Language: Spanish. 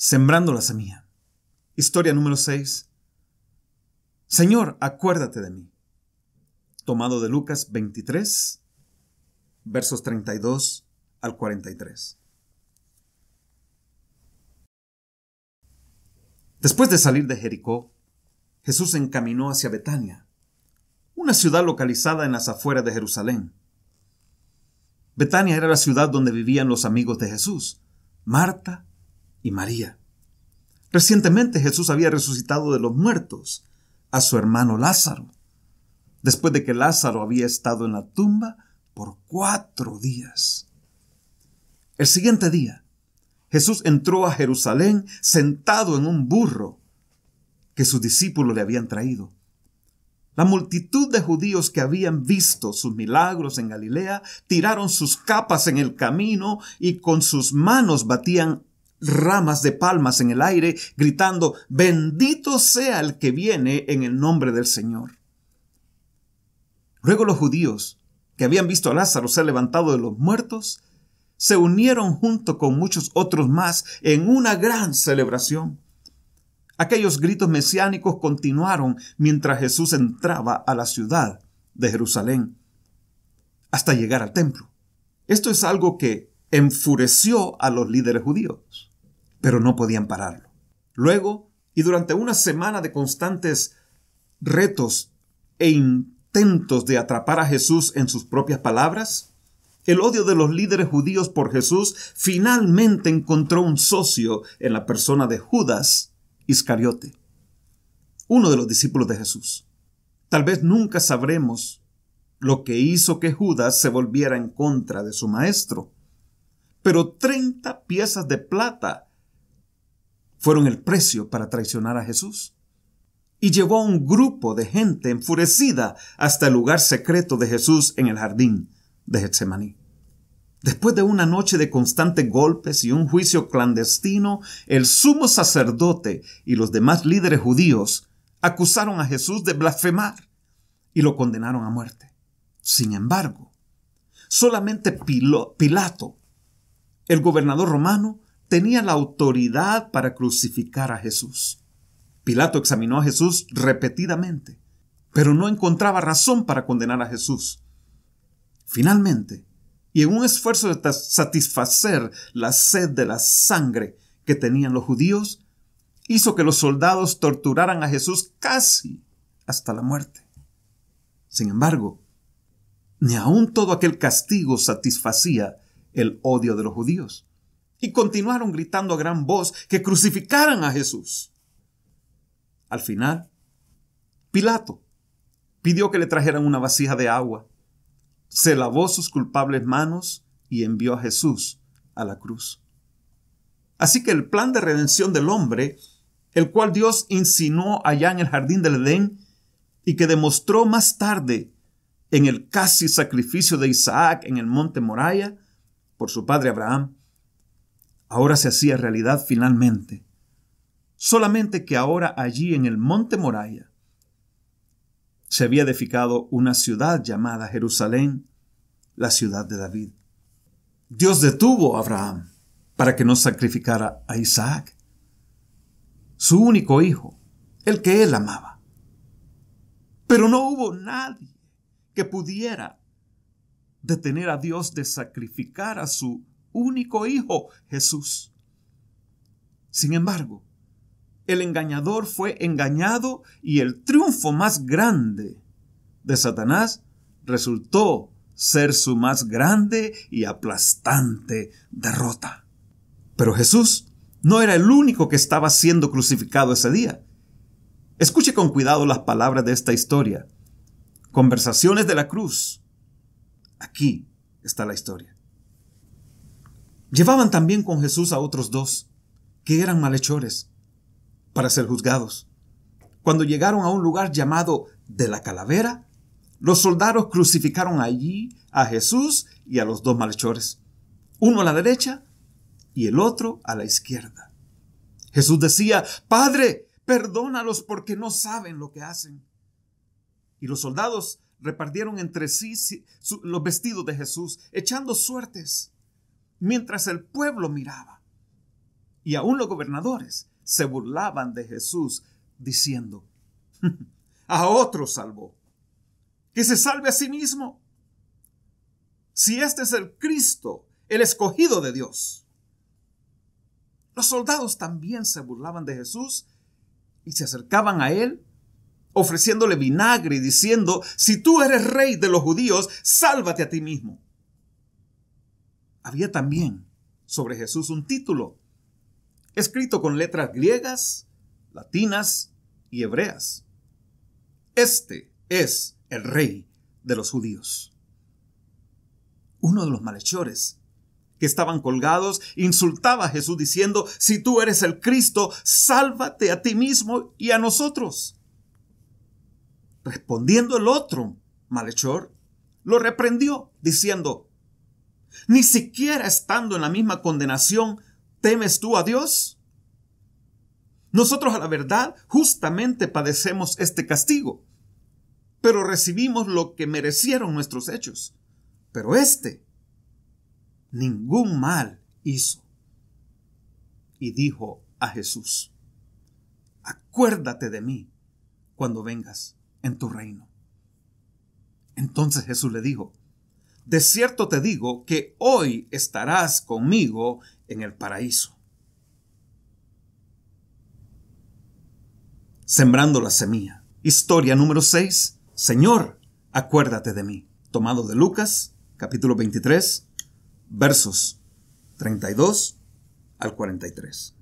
Sembrando la semilla. Historia número 6. Señor, acuérdate de mí. Tomado de Lucas 23, versos 32 al 43. Después de salir de Jericó, Jesús se encaminó hacia Betania, una ciudad localizada en las afueras de Jerusalén. Betania era la ciudad donde vivían los amigos de Jesús, Marta y María. Recientemente Jesús había resucitado de los muertos a su hermano Lázaro, después de que Lázaro había estado en la tumba por cuatro días. El siguiente día, Jesús entró a Jerusalén sentado en un burro que sus discípulos le habían traído. La multitud de judíos que habían visto sus milagros en Galilea tiraron sus capas en el camino y con sus manos batían ramas de palmas en el aire, gritando, bendito sea el que viene en el nombre del Señor. Luego los judíos, que habían visto a Lázaro ser levantado de los muertos, se unieron junto con muchos otros más en una gran celebración. Aquellos gritos mesiánicos continuaron mientras Jesús entraba a la ciudad de Jerusalén, hasta llegar al templo. Esto es algo que enfureció a los líderes judíos pero no podían pararlo. Luego, y durante una semana de constantes retos e intentos de atrapar a Jesús en sus propias palabras, el odio de los líderes judíos por Jesús finalmente encontró un socio en la persona de Judas Iscariote, uno de los discípulos de Jesús. Tal vez nunca sabremos lo que hizo que Judas se volviera en contra de su maestro, pero 30 piezas de plata fueron el precio para traicionar a Jesús. Y llevó a un grupo de gente enfurecida hasta el lugar secreto de Jesús en el jardín de Getsemaní. Después de una noche de constantes golpes y un juicio clandestino, el sumo sacerdote y los demás líderes judíos acusaron a Jesús de blasfemar y lo condenaron a muerte. Sin embargo, solamente Pilato, el gobernador romano, tenía la autoridad para crucificar a Jesús. Pilato examinó a Jesús repetidamente, pero no encontraba razón para condenar a Jesús. Finalmente, y en un esfuerzo de satisfacer la sed de la sangre que tenían los judíos, hizo que los soldados torturaran a Jesús casi hasta la muerte. Sin embargo, ni aun todo aquel castigo satisfacía el odio de los judíos. Y continuaron gritando a gran voz que crucificaran a Jesús. Al final, Pilato pidió que le trajeran una vasija de agua, se lavó sus culpables manos y envió a Jesús a la cruz. Así que el plan de redención del hombre, el cual Dios insinuó allá en el jardín del Edén y que demostró más tarde en el casi sacrificio de Isaac en el monte Moraya por su padre Abraham, ahora se hacía realidad finalmente. Solamente que ahora allí en el monte Moraya se había edificado una ciudad llamada Jerusalén, la ciudad de David. Dios detuvo a Abraham para que no sacrificara a Isaac, su único hijo, el que él amaba. Pero no hubo nadie que pudiera detener a Dios de sacrificar a su único Hijo, Jesús. Sin embargo, el engañador fue engañado y el triunfo más grande de Satanás resultó ser su más grande y aplastante derrota. Pero Jesús no era el único que estaba siendo crucificado ese día. Escuche con cuidado las palabras de esta historia. Conversaciones de la cruz. Aquí está la historia. Llevaban también con Jesús a otros dos, que eran malhechores, para ser juzgados. Cuando llegaron a un lugar llamado de la calavera, los soldados crucificaron allí a Jesús y a los dos malhechores, uno a la derecha y el otro a la izquierda. Jesús decía, Padre, perdónalos porque no saben lo que hacen. Y los soldados repartieron entre sí los vestidos de Jesús, echando suertes mientras el pueblo miraba. Y aún los gobernadores se burlaban de Jesús, diciendo, a otro salvó, que se salve a sí mismo. Si este es el Cristo, el escogido de Dios. Los soldados también se burlaban de Jesús y se acercaban a él ofreciéndole vinagre y diciendo, si tú eres rey de los judíos, sálvate a ti mismo había también sobre Jesús un título, escrito con letras griegas, latinas y hebreas. Este es el rey de los judíos. Uno de los malhechores que estaban colgados insultaba a Jesús diciendo, si tú eres el Cristo, sálvate a ti mismo y a nosotros. Respondiendo el otro malhechor, lo reprendió diciendo, ni siquiera estando en la misma condenación, ¿temes tú a Dios? Nosotros a la verdad justamente padecemos este castigo, pero recibimos lo que merecieron nuestros hechos. Pero este ningún mal hizo. Y dijo a Jesús, acuérdate de mí cuando vengas en tu reino. Entonces Jesús le dijo, de cierto te digo que hoy estarás conmigo en el paraíso. Sembrando la semilla. Historia número 6. Señor, acuérdate de mí. Tomado de Lucas, capítulo 23, versos 32 al 43.